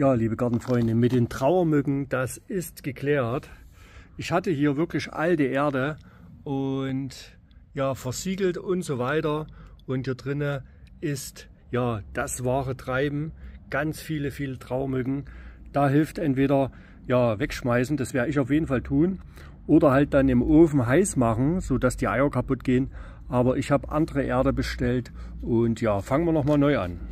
Ja, liebe Gartenfreunde, mit den Trauermücken, das ist geklärt. Ich hatte hier wirklich alte Erde und ja, versiegelt und so weiter. Und hier drinnen ist ja das wahre Treiben. Ganz viele, viele Trauermücken. Da hilft entweder ja wegschmeißen, das werde ich auf jeden Fall tun, oder halt dann im Ofen heiß machen, sodass die Eier kaputt gehen. Aber ich habe andere Erde bestellt und ja, fangen wir nochmal neu an.